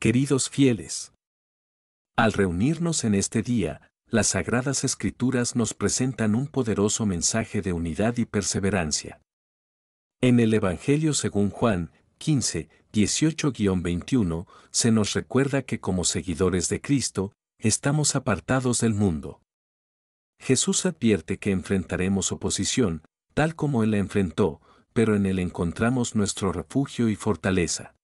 Queridos fieles, al reunirnos en este día, las Sagradas Escrituras nos presentan un poderoso mensaje de unidad y perseverancia. En el Evangelio según Juan 15, 18-21, se nos recuerda que como seguidores de Cristo, estamos apartados del mundo. Jesús advierte que enfrentaremos oposición, tal como Él la enfrentó, pero en Él encontramos nuestro refugio y fortaleza.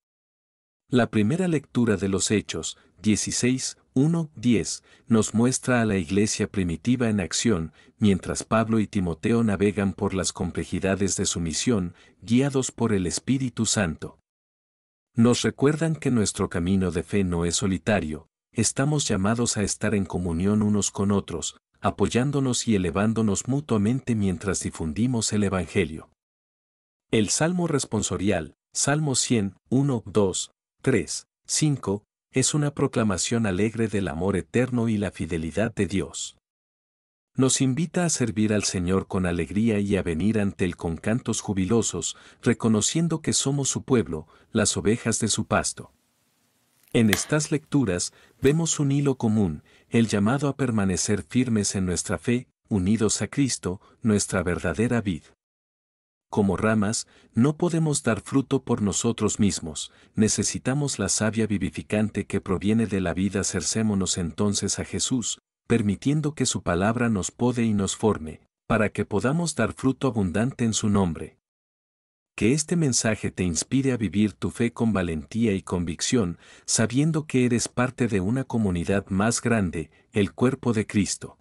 La primera lectura de los Hechos, 16, 1, 10, nos muestra a la iglesia primitiva en acción, mientras Pablo y Timoteo navegan por las complejidades de su misión, guiados por el Espíritu Santo. Nos recuerdan que nuestro camino de fe no es solitario, estamos llamados a estar en comunión unos con otros, apoyándonos y elevándonos mutuamente mientras difundimos el Evangelio. El Salmo responsorial, Salmo 100, 1, 2, 3, 5, es una proclamación alegre del amor eterno y la fidelidad de Dios. Nos invita a servir al Señor con alegría y a venir ante Él con cantos jubilosos, reconociendo que somos su pueblo, las ovejas de su pasto. En estas lecturas vemos un hilo común, el llamado a permanecer firmes en nuestra fe, unidos a Cristo, nuestra verdadera vid como ramas, no podemos dar fruto por nosotros mismos, necesitamos la savia vivificante que proviene de la vida. Cercémonos entonces a Jesús, permitiendo que su palabra nos pode y nos forme, para que podamos dar fruto abundante en su nombre. Que este mensaje te inspire a vivir tu fe con valentía y convicción, sabiendo que eres parte de una comunidad más grande, el cuerpo de Cristo.